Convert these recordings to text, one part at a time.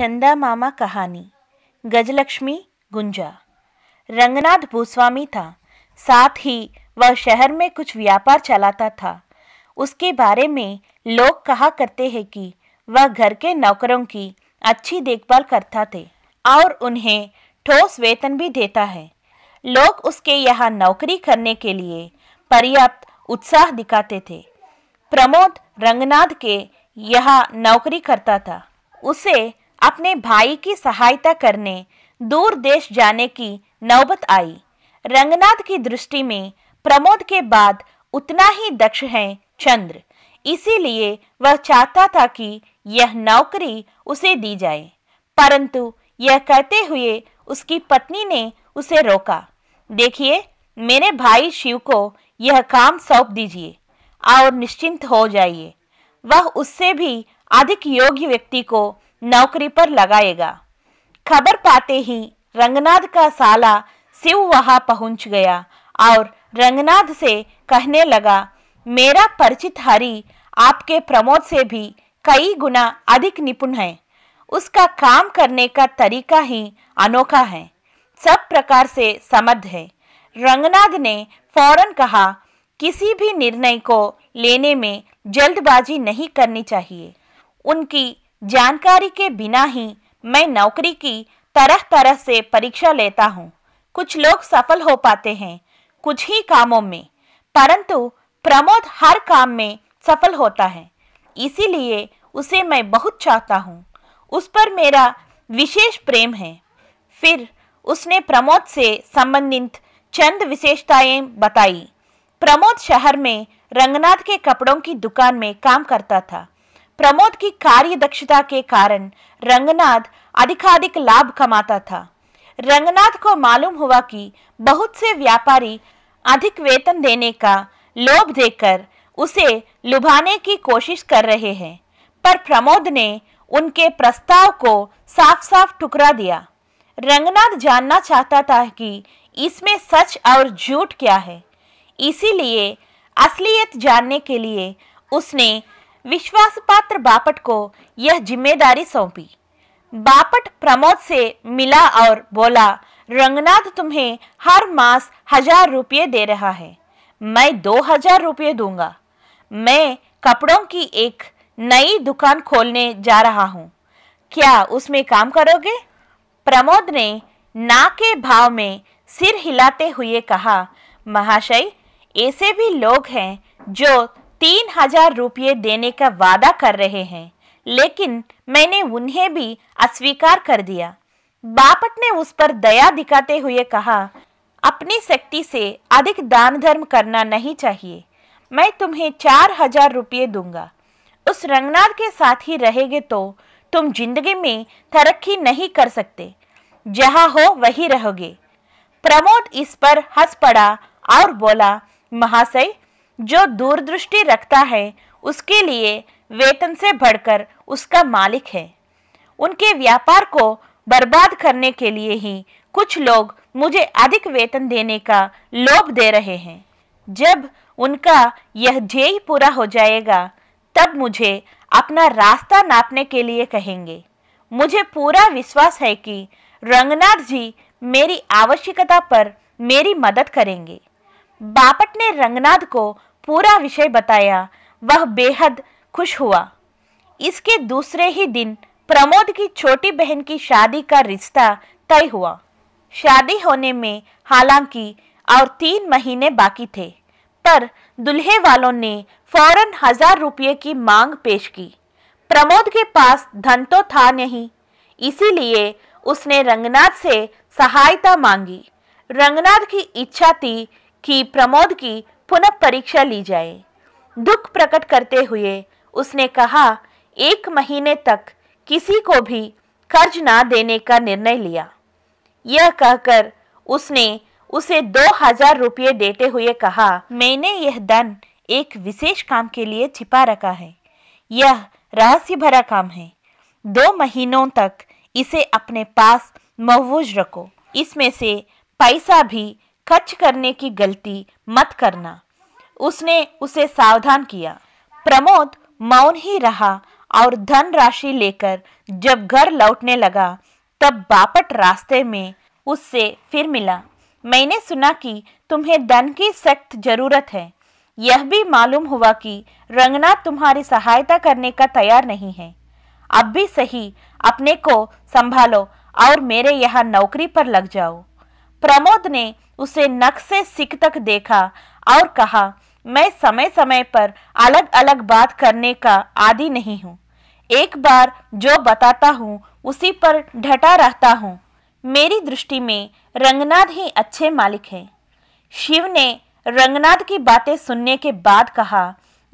चंदा मामा कहानी गजलक्ष्मी गुंजा रंगनाथ भूस्वामी था साथ ही वह शहर में कुछ व्यापार चलाता था उसके बारे में लोग कहा करते हैं कि वह घर के नौकरों की अच्छी देखभाल करता थे और उन्हें ठोस वेतन भी देता है लोग उसके यहाँ नौकरी करने के लिए पर्याप्त उत्साह दिखाते थे प्रमोद रंगनाथ के यहाँ नौकरी करता था उसे अपने भाई की सहायता करने दूर देश जाने की नौबत आई रंगनाथ की दृष्टि में प्रमोद के बाद उतना ही दक्ष है चंद्र इसीलिए वह चाहता था कि यह नौकरी उसे दी जाए परंतु यह कहते हुए उसकी पत्नी ने उसे रोका देखिए मेरे भाई शिव को यह काम सौंप दीजिए और निश्चिंत हो जाइए वह उससे भी अधिक योग्य व्यक्ति को नौकरी पर लगाएगा खबर पाते ही रंगनाथ का साला शिव वहां पहुंच गया और रंगनाथ से कहने लगा मेरा परिचित हरि आपके प्रमोद से भी कई गुना अधिक निपुण है उसका काम करने का तरीका ही अनोखा है सब प्रकार से समर्थ है रंगनाथ ने फौरन कहा किसी भी निर्णय को लेने में जल्दबाजी नहीं करनी चाहिए उनकी जानकारी के बिना ही मैं नौकरी की तरह तरह से परीक्षा लेता हूँ कुछ लोग सफल हो पाते हैं कुछ ही कामों में परंतु प्रमोद हर काम में सफल होता है इसीलिए उसे मैं बहुत चाहता हूँ उस पर मेरा विशेष प्रेम है फिर उसने प्रमोद से संबंधित चंद विशेषताएं बताई प्रमोद शहर में रंगनाथ के कपड़ों की दुकान में काम करता था प्रमोद की कार्य दक्षता के कारण रंगनाथ अधिकाधिक लाभ कमाता था रंगनाथ को मालूम हुआ कि बहुत से व्यापारी अधिक वेतन देने का लोभ देकर उसे लुभाने की कोशिश कर रहे हैं पर प्रमोद ने उनके प्रस्ताव को साफ साफ टुकरा दिया रंगनाथ जानना चाहता था कि इसमें सच और झूठ क्या है इसीलिए असलियत जानने के लिए उसने विश्वास पात्र बापट को यह जिम्मेदारी सौंपी बापट प्रमोद से मिला और बोला रंगनाथ तुम्हें हर मास हजार रुपये दे रहा है मैं दो हजार रुपये दूंगा मैं कपड़ों की एक नई दुकान खोलने जा रहा हूँ क्या उसमें काम करोगे प्रमोद ने ना के भाव में सिर हिलाते हुए कहा महाशय ऐसे भी लोग हैं जो तीन हजार रुपये देने का वादा कर रहे हैं लेकिन मैंने उन्हें भी अस्वीकार कर दिया बापट ने उस पर दया दिखाते हुए कहा अपनी शक्ति से अधिक दान धर्म करना नहीं चाहिए मैं तुम्हें चार हजार रुपये दूंगा उस रंगनाथ के साथ ही रहेंगे तो तुम जिंदगी में तरक्की नहीं कर सकते जहाँ हो वही रहोगे प्रमोद इस पर हंस पड़ा और बोला महाशय जो दूरदृष्टि रखता है उसके लिए वेतन से बढ़कर उसका मालिक है उनके व्यापार को बर्बाद करने के लिए ही कुछ लोग मुझे अधिक वेतन देने का लोभ दे रहे हैं जब उनका यह ध्येय पूरा हो जाएगा तब मुझे अपना रास्ता नापने के लिए कहेंगे मुझे पूरा विश्वास है कि रंगनाथ जी मेरी आवश्यकता पर मेरी मदद करेंगे बापट ने रंगनाथ को पूरा विषय बताया वह बेहद खुश हुआ इसके दूसरे ही दिन प्रमोद की छोटी बहन की शादी का रिश्ता तय हुआ शादी होने में हालांकि और तीन महीने बाकी थे पर दुल्हे वालों ने फौरन हजार रुपये की मांग पेश की प्रमोद के पास धन तो था नहीं इसीलिए उसने रंगनाथ से सहायता मांगी रंगनाथ की इच्छा थी कि प्रमोद की पुनः परीक्षा ली जाए दुख प्रकट करते हुए उसने कहा एक महीने तक किसी को भी कर्ज ना देने का निर्णय लिया यह कहकर उसने उसे दो हजार रुपये देते हुए कहा मैंने यह धन एक विशेष काम के लिए छिपा रखा है यह रहस्य भरा काम है दो महीनों तक इसे अपने पास महवूज रखो इसमें से पैसा भी खर्च करने की गलती मत करना उसने उसे सावधान किया प्रमोद मौन ही रहा और धन राशि लेकर जब घर लौटने लगा तब बापट रास्ते में उससे फिर मिला मैंने सुना कि तुम्हें धन की सख्त जरूरत है यह भी मालूम हुआ कि रंगना तुम्हारी सहायता करने का तैयार नहीं है अब भी सही अपने को संभालो और मेरे यहाँ नौकरी पर लग जाओ प्रमोद ने उसे नक से सिख तक देखा और कहा मैं समय समय पर अलग अलग बात करने का आदि नहीं हूँ एक बार जो बताता हूँ उसी पर ढटा रहता हूँ मेरी दृष्टि में रंगनाथ ही अच्छे मालिक हैं शिव ने रंगनाथ की बातें सुनने के बाद कहा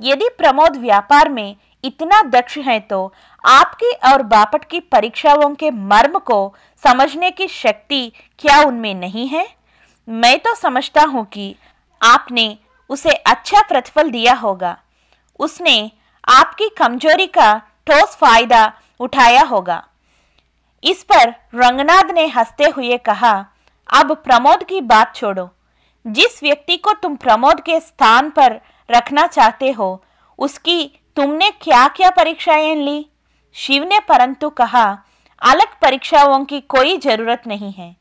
यदि प्रमोद व्यापार में इतना दक्ष है तो आपकी और बापट की परीक्षाओं के मर्म को समझने की शक्ति क्या उनमें नहीं है मैं तो समझता हूँ कि आपने उसे अच्छा प्रतिफल दिया होगा उसने आपकी कमजोरी का ठोस फायदा उठाया होगा इस पर रंगनाथ ने हंसते हुए कहा अब प्रमोद की बात छोड़ो जिस व्यक्ति को तुम प्रमोद के स्थान पर रखना चाहते हो उसकी तुमने क्या क्या परीक्षाएं ली शिव ने परंतु कहा अलग परीक्षाओं की कोई जरूरत नहीं है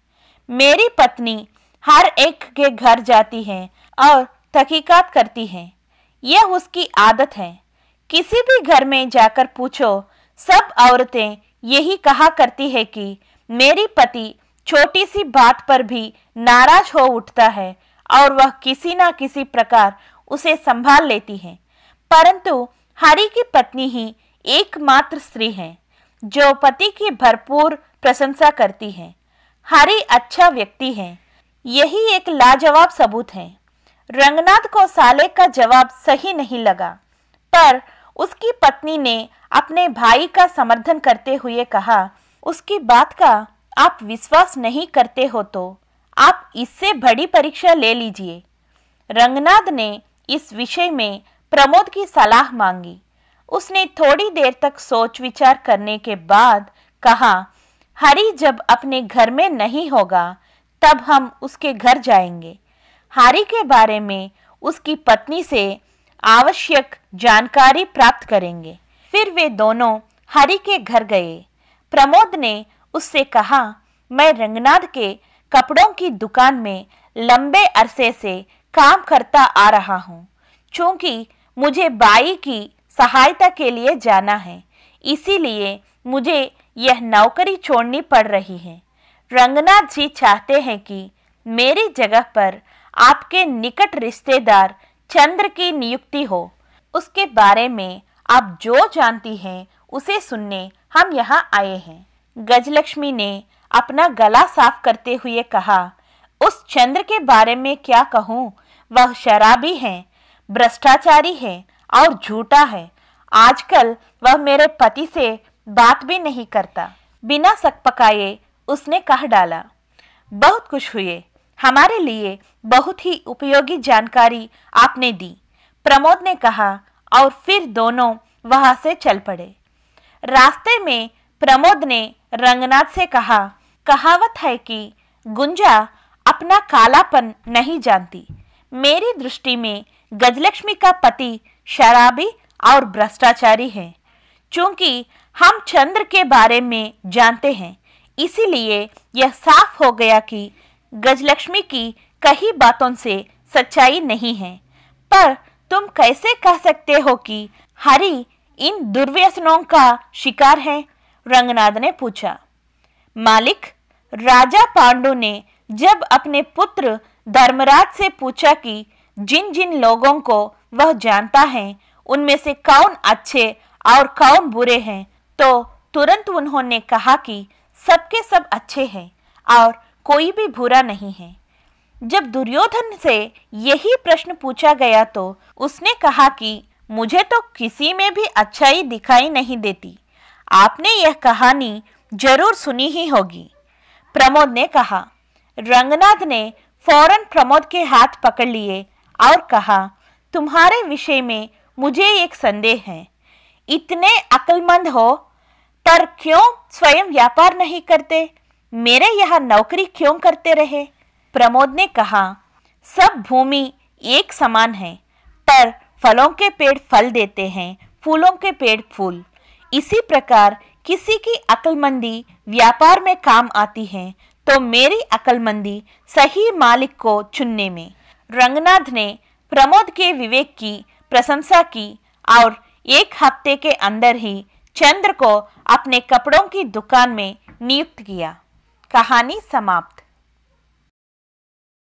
मेरी पत्नी हर एक के घर जाती हैं और तहकीकत करती हैं यह उसकी आदत है किसी भी घर में जाकर पूछो सब औरतें यही कहा करती है कि मेरी पति छोटी सी बात पर भी नाराज हो उठता है और वह किसी ना किसी प्रकार उसे संभाल लेती है परंतु हरी की पत्नी ही एकमात्र स्त्री है जो पति की भरपूर प्रशंसा करती है हरी अच्छा व्यक्ति है यही एक लाजवाब सबूत है रंगनाथ को साले का जवाब सही नहीं लगा पर उसकी पत्नी ने अपने भाई का समर्थन करते हुए कहा उसकी बात का आप विश्वास नहीं करते हो तो आप इससे बड़ी परीक्षा ले लीजिए रंगनाथ ने इस विषय में प्रमोद की सलाह मांगी उसने थोड़ी देर तक सोच विचार करने के बाद कहा हरि जब अपने घर में नहीं होगा तब हम उसके घर जाएंगे हारी के बारे में उसकी पत्नी से आवश्यक जानकारी प्राप्त करेंगे फिर वे दोनों हरि के घर गए प्रमोद ने उससे कहा मैं रंगनाथ के कपड़ों की दुकान में लंबे अरसे से काम करता आ रहा हूँ चूंकि मुझे बाई की सहायता के लिए जाना है इसीलिए मुझे यह नौकरी छोड़नी पड़ रही है रंगनाथ जी चाहते हैं कि मेरी जगह पर आपके निकट रिश्तेदार चंद्र की नियुक्ति हो उसके बारे में आप जो जानती हैं उसे सुनने हम यहाँ आए हैं गजलक्ष्मी ने अपना गला साफ करते हुए कहा उस चंद्र के बारे में क्या कहूँ वह शराबी है भ्रष्टाचारी है और झूठा है आजकल वह मेरे पति से बात भी नहीं करता बिना सक पकाए उसने कह डाला बहुत कुछ हुए हमारे लिए बहुत ही उपयोगी जानकारी आपने दी प्रमोद ने कहा और फिर दोनों वहां से चल पड़े रास्ते में प्रमोद ने रंगनाथ से कहा कहावत है कि गुंजा अपना कालापन नहीं जानती मेरी दृष्टि में गजलक्ष्मी का पति शराबी और भ्रष्टाचारी है चूंकि हम चंद्र के बारे में जानते हैं इसीलिए यह साफ हो गया कि गजलक्ष्मी की कही बातों से सच्चाई नहीं है पर तुम कैसे कह सकते हो कि हरि इन दुर्व्यसनों का शिकार है रंगनाथ ने पूछा मालिक राजा पांडु ने जब अपने पुत्र धर्मराज से पूछा कि जिन जिन लोगों को वह जानता है उनमें से कौन अच्छे और कौन बुरे हैं तो तुरंत उन्होंने कहा कि सबके सब अच्छे हैं और कोई भी बुरा नहीं है जब दुर्योधन से यही प्रश्न पूछा गया तो उसने कहा कि मुझे तो किसी में भी अच्छाई दिखाई नहीं देती आपने यह कहानी जरूर सुनी ही होगी प्रमोद ने कहा रंगनाथ ने फौरन प्रमोद के हाथ पकड़ लिए और कहा तुम्हारे विषय में मुझे एक संदेह है इतने अक्लमंद हो पर क्यों स्वयं व्यापार नहीं करते मेरे यहाँ नौकरी क्यों करते रहे प्रमोद ने कहा सब भूमि एक समान है पर फलों के पेड़ फल देते हैं फूलों के पेड़ फूल इसी प्रकार किसी की अकलमंदी व्यापार में काम आती है तो मेरी अकलमंदी सही मालिक को चुनने में रंगनाथ ने प्रमोद के विवेक की प्रशंसा की और एक हफ्ते के अंदर ही चंद्र को अपने कपड़ों की दुकान में नियुक्त किया कहानी समाप्त